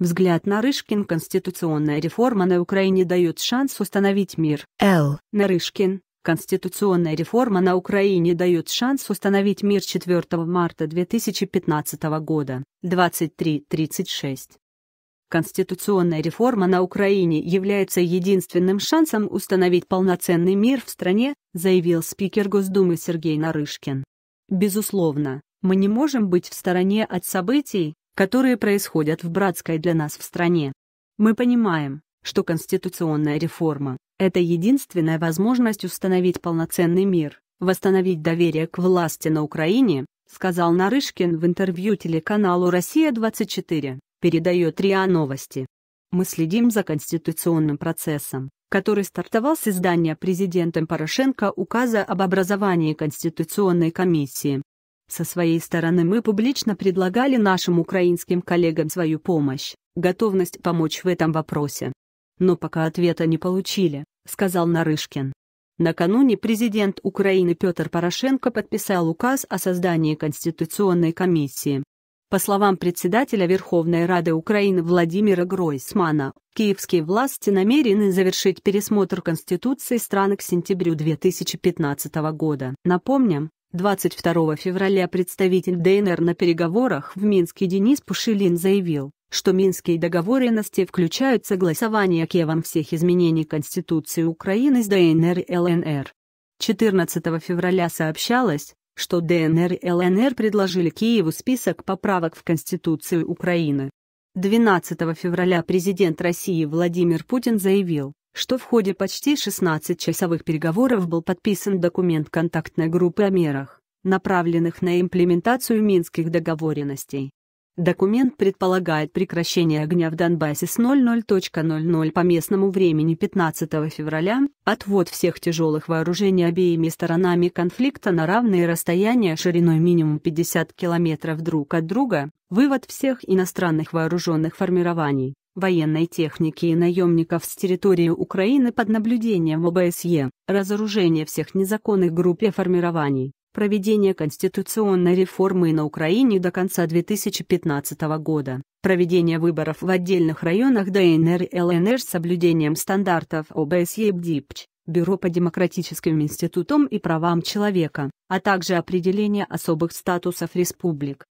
Взгляд на Нарышкин. Конституционная реформа на Украине дает шанс установить мир. Л. Нарышкин. Конституционная реформа на Украине дает шанс установить мир 4 марта 2015 года, 23.36. Конституционная реформа на Украине является единственным шансом установить полноценный мир в стране, заявил спикер Госдумы Сергей Нарышкин. Безусловно, мы не можем быть в стороне от событий, которые происходят в братской для нас в стране. Мы понимаем, что конституционная реформа – это единственная возможность установить полноценный мир, восстановить доверие к власти на Украине, сказал Нарышкин в интервью телеканалу «Россия-24», передает РИА Новости. Мы следим за конституционным процессом, который стартовал с издания президентом Порошенко указа об образовании Конституционной комиссии, со своей стороны мы публично предлагали нашим украинским коллегам свою помощь, готовность помочь в этом вопросе. Но пока ответа не получили, сказал Нарышкин. Накануне президент Украины Петр Порошенко подписал указ о создании Конституционной комиссии. По словам председателя Верховной Рады Украины Владимира Гройсмана, киевские власти намерены завершить пересмотр Конституции страны к сентябрю 2015 года. Напомним, 22 февраля представитель ДНР на переговорах в Минске Денис Пушилин заявил, что Минские договоренности включают согласование Кевом всех изменений Конституции Украины с ДНР и ЛНР. 14 февраля сообщалось, что ДНР и ЛНР предложили Киеву список поправок в Конституцию Украины. 12 февраля президент России Владимир Путин заявил, что в ходе почти 16-часовых переговоров был подписан документ контактной группы о мерах, направленных на имплементацию минских договоренностей. Документ предполагает прекращение огня в Донбассе с 00.00 по местному времени 15 февраля, отвод всех тяжелых вооружений обеими сторонами конфликта на равные расстояния шириной минимум 50 километров друг от друга, вывод всех иностранных вооруженных формирований, военной техники и наемников с территории Украины под наблюдением ОБСЕ, разоружение всех незаконных групп и формирований, проведение конституционной реформы на Украине до конца 2015 года, проведение выборов в отдельных районах ДНР и ЛНР с соблюдением стандартов ОБСЕ и БДИПЧ. Бюро по демократическим институтам и правам человека, а также определение особых статусов республик,